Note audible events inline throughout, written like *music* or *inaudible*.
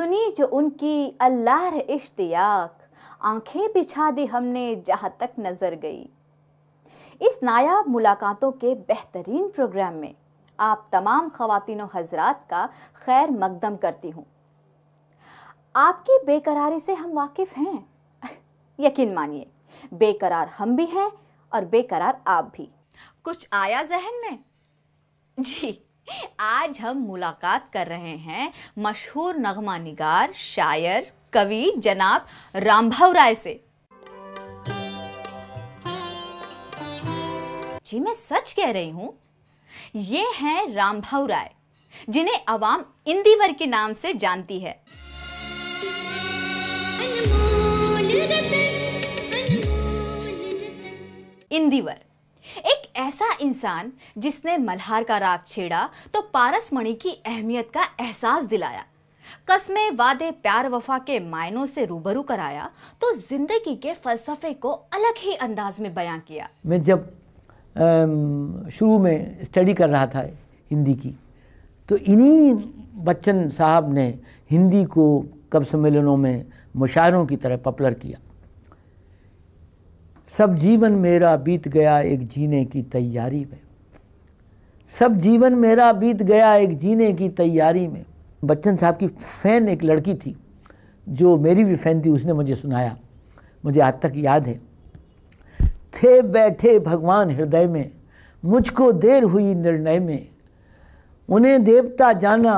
सुनी जो उनकी अल्लाह इश्तियाक आंखें बिछा दी हमने जहाँ तक नज़र गई इस नायाब मुलाकातों के बेहतरीन प्रोग्राम में आप तमाम खातिन हजरात का खैर मकदम करती हूँ आपकी बेकरारी से हम वाकिफ़ हैं *laughs* यकीन मानिए बेकरार हम भी हैं और बेकरार आप भी कुछ आया जहन में जी आज हम मुलाकात कर रहे हैं मशहूर नगमा निगार शायर कवि जनाब रामभाव राय से जी मैं सच कह रही हूं ये हैं रामभाव राय जिन्हें अवाम इंदिवर के नाम से जानती है इंदिवर ऐसा इंसान जिसने मल्हार का राग छेड़ा तो पारस मणि की अहमियत का एहसास दिलाया कस्मे वादे प्यार वफा के मायनों से रूबरू कराया तो जिंदगी के फलसफे को अलग ही अंदाज में बयां किया मैं जब शुरू में स्टडी कर रहा था हिंदी की तो इन्हीं बच्चन साहब ने हिंदी को कब सम्मेलनों में मुशायरों की तरह पॉपुलर किया सब जीवन मेरा बीत गया एक जीने की तैयारी में सब जीवन मेरा बीत गया एक जीने की तैयारी में बच्चन साहब की फ़ैन एक लड़की थी जो मेरी भी फ़ैन थी उसने मुझे सुनाया मुझे आज तक याद है थे बैठे भगवान हृदय में मुझको देर हुई निर्णय में उन्हें देवता जाना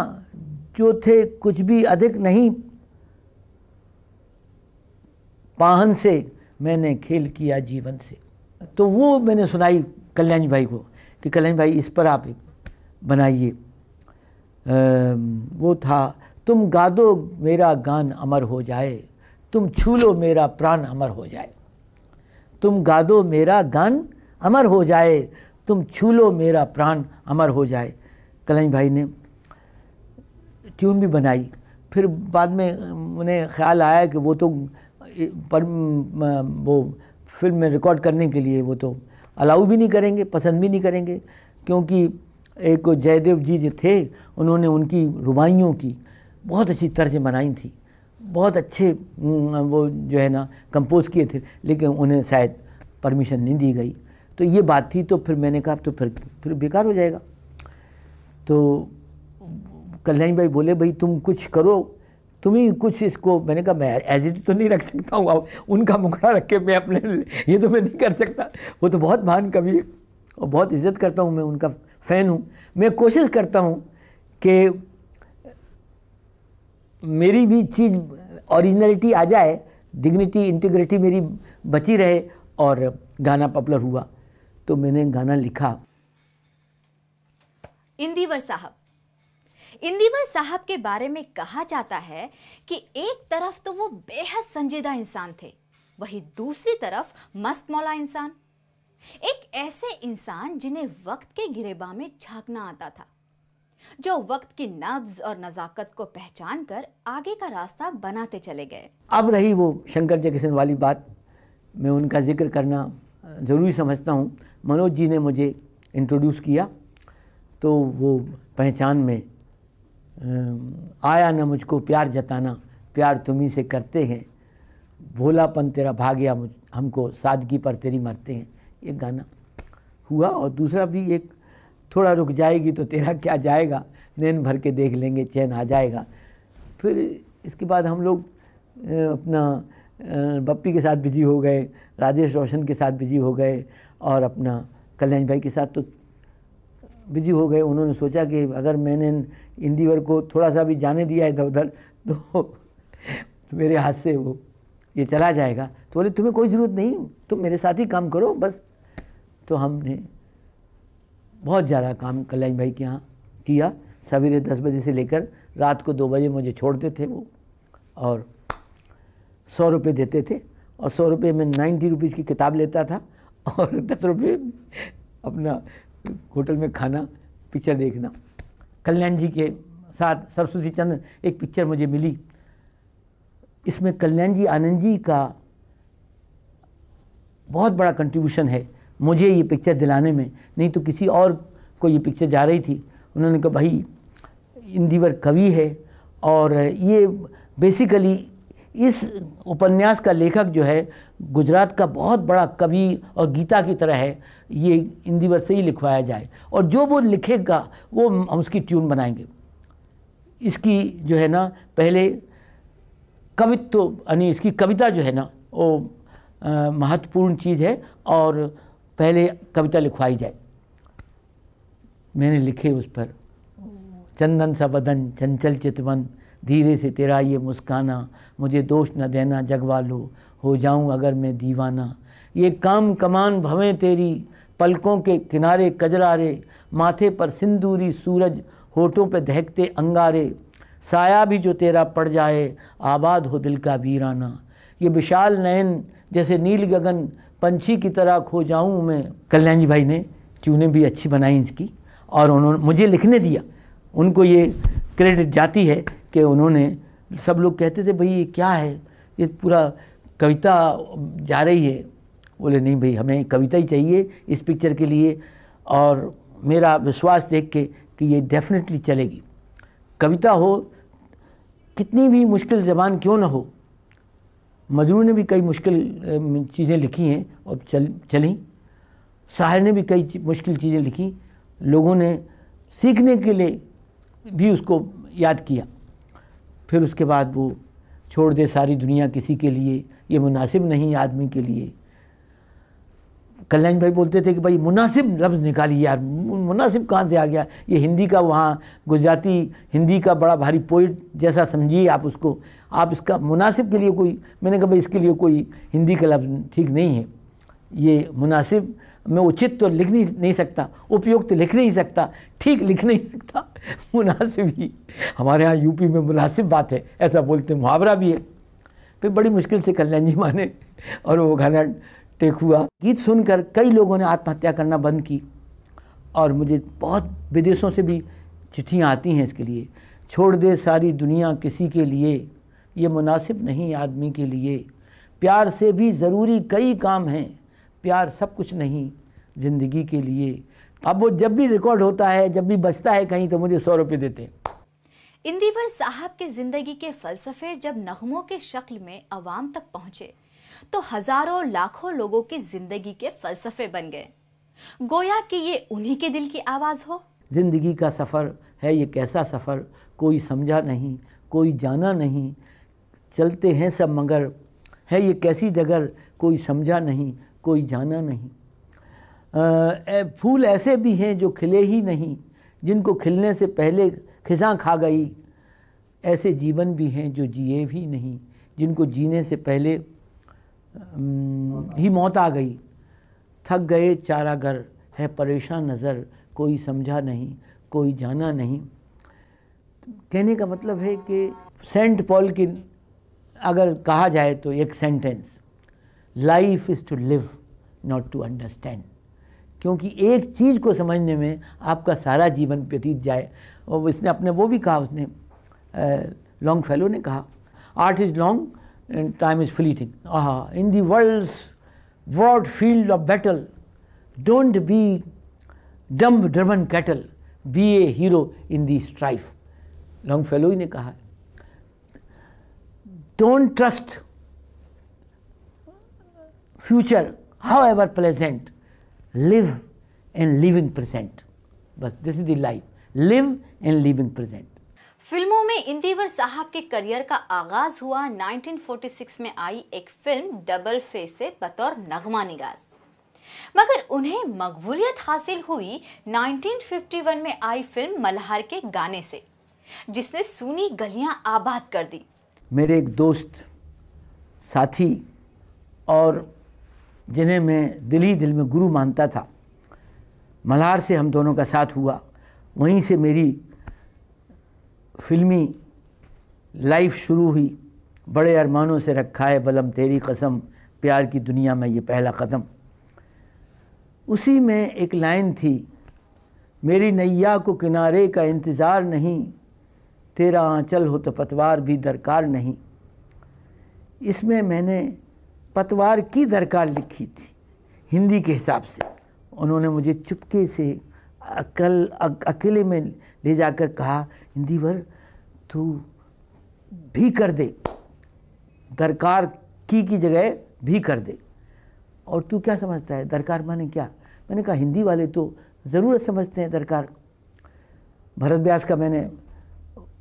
जो थे कुछ भी अधिक नहीं पाहन से मैंने खेल किया जीवन से तो वो मैंने सुनाई कल्याण भाई को कि कल्याण भाई इस पर आप बनाइए वो था तुम गा दो मेरा गान अमर हो जाए तुम छू लो मेरा प्राण अमर हो जाए तुम गा दो मेरा गान अमर हो जाए तुम छू लो मेरा प्राण अमर हो जाए कल्याण भाई ने ट्यून भी बनाई फिर बाद में उन्हें ख्याल आया कि वो तो पर वो फिल्म में रिकॉर्ड करने के लिए वो तो अलाउ भी नहीं करेंगे पसंद भी नहीं करेंगे क्योंकि एक जयदेव जी जो थे उन्होंने उनकी रुबाइयों की बहुत अच्छी तर्ज बनाई थी बहुत अच्छे वो जो है ना कंपोज किए थे लेकिन उन्हें शायद परमिशन नहीं दी गई तो ये बात थी तो फिर मैंने कहा तो फिर फिर बेकार हो जाएगा तो कल्याण भाई बोले भाई तुम कुछ करो तुम ही कुछ इसको मैंने कहा मैं एज इट तो नहीं रख सकता हूँ उनका मुखड़ा रख के मैं अपने ये तो मैं नहीं कर सकता वो तो बहुत महान कवि है और बहुत इज्जत करता हूँ मैं उनका फ़ैन हूँ मैं कोशिश करता हूँ कि मेरी भी चीज़ ओरिजिनलिटी आ जाए डिग्निटी इंटीग्रिटी मेरी बची रहे और गाना पॉपुलर हुआ तो मैंने गाना लिखा इंदिवर साहब इंदिवर साहब के बारे में कहा जाता है कि एक तरफ तो वो बेहद संजीदा इंसान थे वही दूसरी तरफ मस्त मौला इंसान एक ऐसे इंसान जिन्हें वक्त के गिरेबा में झांकना आता था जो वक्त की नब्ज और नज़ाकत को पहचान कर आगे का रास्ता बनाते चले गए अब रही वो शंकर जयकिशन वाली बात मैं उनका जिक्र करना ज़रूरी समझता हूँ मनोज जी ने मुझे इंट्रोड्यूस किया तो वो पहचान में आया न मुझको प्यार जताना प्यार तुम्ही से करते हैं भोलापन तेरा भाग्या मुझ हमको सादगी पर तेरी मरते हैं ये गाना हुआ और दूसरा भी एक थोड़ा रुक जाएगी तो तेरा क्या जाएगा नैन भर के देख लेंगे चैन आ जाएगा फिर इसके बाद हम लोग अपना बप्पी के साथ बिजी हो गए राजेश रोशन के साथ बिजी हो गए और अपना कल्याण भाई के साथ तो बिजी हो गए उन्होंने सोचा कि अगर मैंने इंदिवर को थोड़ा सा भी जाने दिया इधर उधर तो *laughs* मेरे हाथ से वो ये चला जाएगा तो बोले तुम्हें कोई ज़रूरत नहीं तुम मेरे साथ ही काम करो बस तो हमने बहुत ज़्यादा काम कल्याण भाई के यहाँ किया सवेरे दस बजे से लेकर रात को दो बजे मुझे छोड़ते थे वो और सौ रुपये देते थे और सौ रुपये में नाइन्टी रुपीज़ की किताब लेता था और दस रुपये अपना होटल में खाना पिक्चर देखना कल्याण जी के साथ सरस्वती चंद्र एक पिक्चर मुझे मिली इसमें कल्याण जी आनंद जी का बहुत बड़ा कंट्रीब्यूशन है मुझे ये पिक्चर दिलाने में नहीं तो किसी और को ये पिक्चर जा रही थी उन्होंने कहा भाई इंदिवर कवि है और ये बेसिकली इस उपन्यास का लेखक जो है गुजरात का बहुत बड़ा कवि और गीता की तरह है ये इंदिवर से ही लिखवाया जाए और जो वो लिखेगा वो हम उसकी ट्यून बनाएंगे इसकी जो है ना पहले कवित्व यानी इसकी कविता जो है ना वो महत्वपूर्ण चीज़ है और पहले कविता लिखवाई जाए मैंने लिखे उस पर चंदन सा बदन चंचल चितवन धीरे से तेरा ये मुस्काना मुझे दोष न देना जगवा लो हो जाऊं अगर मैं दीवाना ये काम कमान भवें तेरी पलकों के किनारे कजरारे माथे पर सिंदूरी सूरज होठों पे दहकते अंगारे साया भी जो तेरा पड़ जाए आबाद हो दिल का वीराना ये विशाल नयन जैसे नील गगन पंछी की तरह खो जाऊं मैं कल्याण जी भाई ने ट्यूनें भी अच्छी बनाई इसकी और उन्होंने मुझे लिखने दिया उनको ये क्रेडिट जाती है कि उन्होंने सब लोग कहते थे भाई ये क्या है ये पूरा कविता जा रही है बोले नहीं भाई हमें कविता ही चाहिए इस पिक्चर के लिए और मेरा विश्वास देख के कि ये डेफिनेटली चलेगी कविता हो कितनी भी मुश्किल जबान क्यों ना हो मजरू ने भी कई मुश्किल चीज़ें लिखी हैं और चल चली साहिर ने भी कई मुश्किल चीज़ें लिखी लोगों ने सीखने के लिए भी उसको याद किया फिर उसके बाद वो छोड़ दे सारी दुनिया किसी के लिए ये मुनासिब नहीं आदमी के लिए कल्याण भाई बोलते थे कि भाई मुनासिब लफ्ज़ निकालिए यार मुनासिब कहाँ से आ गया ये हिंदी का वहाँ गुजराती हिंदी का बड़ा भारी पोइट जैसा समझिए आप उसको आप इसका मुनासिब के लिए कोई मैंने कहा भाई इसके लिए कोई हिंदी का लफ्ज़ ठीक नहीं है ये मुनासिब मैं उचित तो लिख नहीं सकता उपयुक्त तो लिख नहीं सकता ठीक लिख नहीं सकता *laughs* मुनासिब ही हमारे यहाँ यूपी में मुनासिब बात है ऐसा बोलते मुहावरा भी है फिर बड़ी मुश्किल से कल्याण जी माने और वो गाना टेक हुआ गीत सुनकर कई लोगों ने आत्महत्या करना बंद की और मुझे बहुत विदेशों से भी चिट्ठियाँ आती हैं इसके लिए छोड़ दे सारी दुनिया किसी के लिए ये मुनासिब नहीं आदमी के लिए प्यार से भी ज़रूरी कई काम हैं प्यार सब कुछ नहीं ज़िंदगी के लिए अब वो जब भी रिकॉर्ड होता है जब भी बचता है कहीं तो मुझे सौ रुपये देते हैं इंदिवर साहब के ज़िंदगी के फ़लसफ़े जब नगमों के शक्ल में आवाम तक पहुँचे तो हज़ारों लाखों लोगों की ज़िंदगी के फ़लसफ़े बन गए गोया कि ये उन्हीं के दिल की आवाज़ हो ज़िंदगी का सफ़र है ये कैसा सफ़र कोई समझा नहीं कोई जाना नहीं चलते हैं सब मगर है ये कैसी जगह कोई समझा नहीं कोई जाना नहीं आ, फूल ऐसे भी हैं जो खिले ही नहीं जिनको खिलने से पहले खिसा खा गई ऐसे जीवन भी हैं जो जिए भी नहीं जिनको जीने से पहले ही मौत आ गई थक गए चारागर है परेशान नज़र कोई समझा नहीं कोई जाना नहीं कहने का मतलब है कि सेंट पॉल की अगर कहा जाए तो एक sentence life is to live not to understand क्योंकि एक चीज़ को समझने में आपका सारा जीवन व्यतीत जाए और इसने अपने वो भी कहा उसने लॉन्ग फेलो ने कहा art is long and time is fleeting हाँ in the world world field of battle don't be dumb driven cattle be a hero in the strife Longfellow ही ने कहा don't trust future however present live in living present बस this is the life live in living present फिल्मों में इंदिवर साहब के career का आगाज हुआ 1946 में आई एक फिल्म डबल फेस से बतौर नगमा निगार मगर उन्हें मकबूलियत हासिल हुई 1951 में आई फिल्म मल्हार के गाने से जिसने सुनी गलियां आबाद कर दी मेरे एक दोस्त साथी और जिन्हें मैं दिल ही दिल में गुरु मानता था मल्हार से हम दोनों का साथ हुआ वहीं से मेरी फिल्मी लाइफ शुरू हुई बड़े अरमानों से रखा है बलम तेरी कसम प्यार की दुनिया में ये पहला कदम उसी में एक लाइन थी मेरी नैया को किनारे का इंतज़ार नहीं तेरा आंचल हो तो पतवार भी दरकार नहीं इसमें मैंने पतवार की दरकार लिखी थी हिंदी के हिसाब से उन्होंने मुझे चुपके से अकल अक, अकेले में ले जाकर कहा हिंदी भर तू भी कर दे दरकार की की जगह भी कर दे और तू क्या समझता है दरकार माने क्या मैंने कहा हिंदी वाले तो ज़रूरत समझते हैं दरकार भरत व्यास का मैंने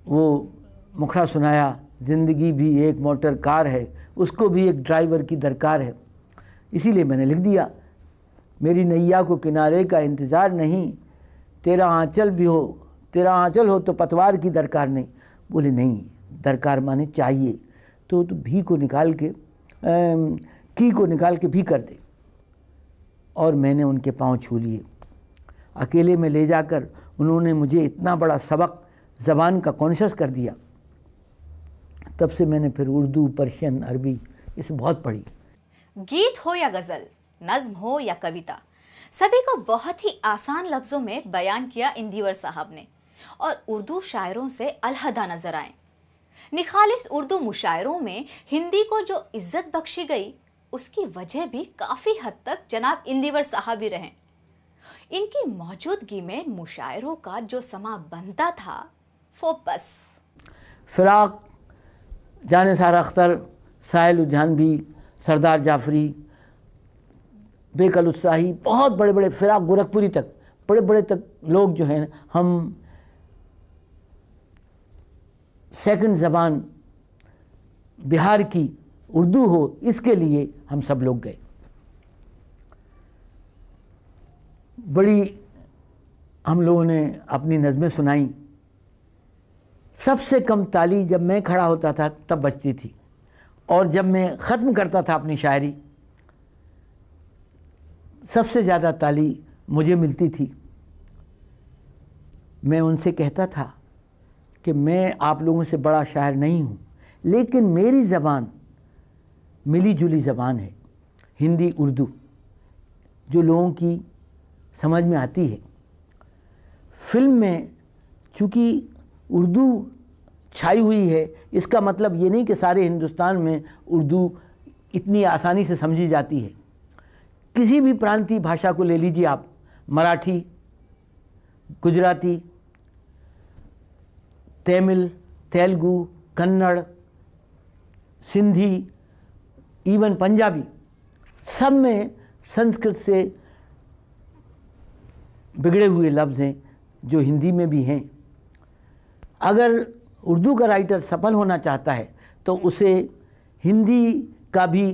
वो मुखड़ा सुनाया ज़िंदगी भी एक मोटर कार है उसको भी एक ड्राइवर की दरकार है इसीलिए मैंने लिख दिया मेरी नैया को किनारे का इंतज़ार नहीं तेरा आँचल भी हो तेरा आँचल हो तो पतवार की दरकार नहीं बोले नहीं दरकार माने चाहिए तो, तो भी को निकाल के आ, की को निकाल के भी कर दे और मैंने उनके पाँव छू लिए अकेले में ले जाकर उन्होंने मुझे इतना बड़ा सबक ज़बान का कॉन्शस कर दिया तब से मैंने फिर उर्दू पर्शियन अरबी इसे बहुत पढ़ी गीत हो या गज़ल नज्म हो या कविता सभी को बहुत ही आसान लफ्ज़ों में बयान किया इंदिवर साहब ने और उर्दू शायरों से अलहदा नजर आए निखालिस उर्दू मुशायरों में हिंदी को जो इज्जत बख्शी गई उसकी वजह भी काफ़ी हद तक जनाब इंदिवर साहब ही रहे इनकी मौजूदगी में मुशायरों का जो समा बनता था वो बस फिराक जान सारा अख्तर साहिल भी सरदार जाफरी बेकल उत्साही बहुत बड़े बड़े फिराक गोरखपुरी तक बड़े बड़े तक लोग जो हैं हम सेकंड ज़बान बिहार की उर्दू हो इसके लिए हम सब लोग गए बड़ी हम लोगों ने अपनी नज़में सुनाई सबसे कम ताली जब मैं खड़ा होता था तब बजती थी और जब मैं ख़त्म करता था अपनी शायरी सबसे ज़्यादा ताली मुझे मिलती थी मैं उनसे कहता था कि मैं आप लोगों से बड़ा शायर नहीं हूँ लेकिन मेरी ज़बान मिली जुली ज़बान है हिंदी उर्दू जो लोगों की समझ में आती है फिल्म में चूँकि उर्दू छाई हुई है इसका मतलब ये नहीं कि सारे हिंदुस्तान में उर्दू इतनी आसानी से समझी जाती है किसी भी प्रांतीय भाषा को ले लीजिए आप मराठी गुजराती तमिल तेलुगु कन्नड़ सिंधी इवन पंजाबी सब में संस्कृत से बिगड़े हुए लफ्ज़ हैं जो हिंदी में भी हैं अगर उर्दू का राइटर सफल होना चाहता है तो उसे हिंदी का भी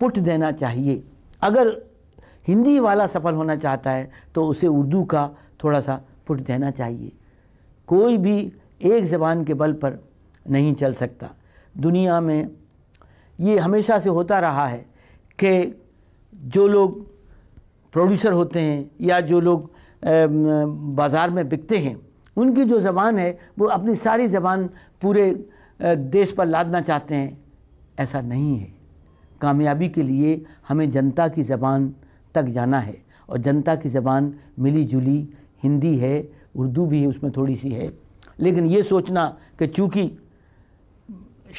पुट देना चाहिए अगर हिंदी वाला सफल होना चाहता है तो उसे उर्दू का थोड़ा सा पुट देना चाहिए कोई भी एक ज़बान के बल पर नहीं चल सकता दुनिया में ये हमेशा से होता रहा है कि जो लोग प्रोड्यूसर होते हैं या जो लोग बाज़ार में बिकते हैं उनकी जो ज़बान है वो अपनी सारी ज़बान पूरे देश पर लादना चाहते हैं ऐसा नहीं है कामयाबी के लिए हमें जनता की ज़बान तक जाना है और जनता की ज़बान मिली जुली हिंदी है उर्दू भी है उसमें थोड़ी सी है लेकिन ये सोचना कि चूँकि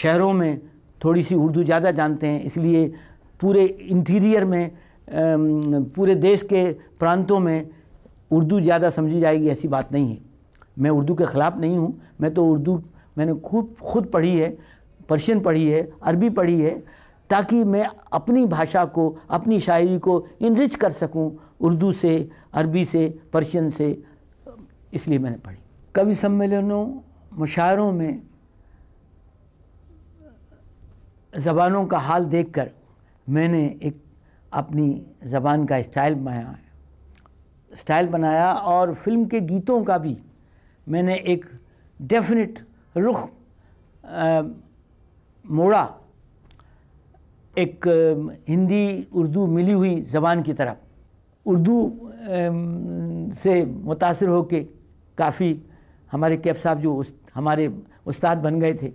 शहरों में थोड़ी सी उर्दू ज़्यादा जानते हैं इसलिए पूरे इंटीरियर में पूरे देश के प्रांतों में उर्दू ज़्यादा समझी जाएगी ऐसी बात नहीं है मैं उर्दू के ख़िलाफ़ नहीं हूँ मैं तो उर्दू मैंने खूब खुद पढ़ी है पर्शियन पढ़ी है अरबी पढ़ी है ताकि मैं अपनी भाषा को अपनी शायरी को इनरिच कर सकूं उर्दू से अरबी से पर्शियन से इसलिए मैंने पढ़ी कवि सम्मेलनों मुशायरों में ज़बानों का हाल देखकर मैंने एक अपनी ज़बान का स्टाइल बनाया स्टाइल बनाया और फिल्म के गीतों का भी मैंने एक डेफिनेट रुख मोड़ा एक हिंदी उर्दू मिली हुई ज़बान की तरफ उर्दू से मुतासर हो के काफ़ी हमारे कैफ साहब जो उस, हमारे उस्ताद बन गए थे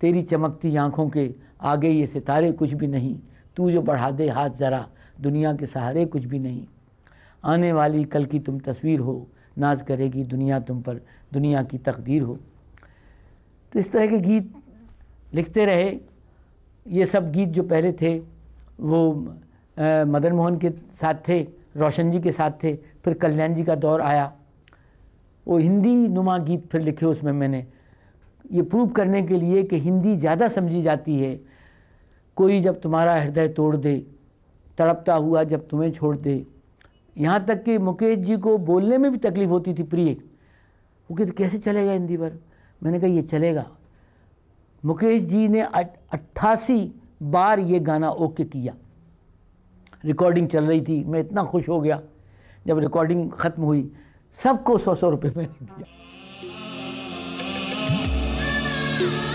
तेरी चमकती आँखों के आगे ये सितारे कुछ भी नहीं तू जो बढ़ा दे हाथ ज़रा दुनिया के सहारे कुछ भी नहीं आने वाली कल की तुम तस्वीर हो नाज करेगी दुनिया तुम पर दुनिया की तकदीर हो तो इस तरह के गीत लिखते रहे ये सब गीत जो पहले थे वो आ, मदन मोहन के साथ थे रोशन जी के साथ थे फिर कल्याण जी का दौर आया वो हिंदी नुमा गीत फिर लिखे उसमें मैंने ये प्रूव करने के लिए कि हिंदी ज़्यादा समझी जाती है कोई जब तुम्हारा हृदय तोड़ दे तड़पता हुआ जब तुम्हें छोड़ दे यहाँ तक कि मुकेश जी को बोलने में भी तकलीफ होती थी प्रिय वो कहते कैसे चलेगा हिंदी पर मैंने कहा ये चलेगा मुकेश जी ने अट्ठासी बार ये गाना ओके किया रिकॉर्डिंग चल रही थी मैं इतना खुश हो गया जब रिकॉर्डिंग ख़त्म हुई सबको सौ सौ रुपये मैंने दिया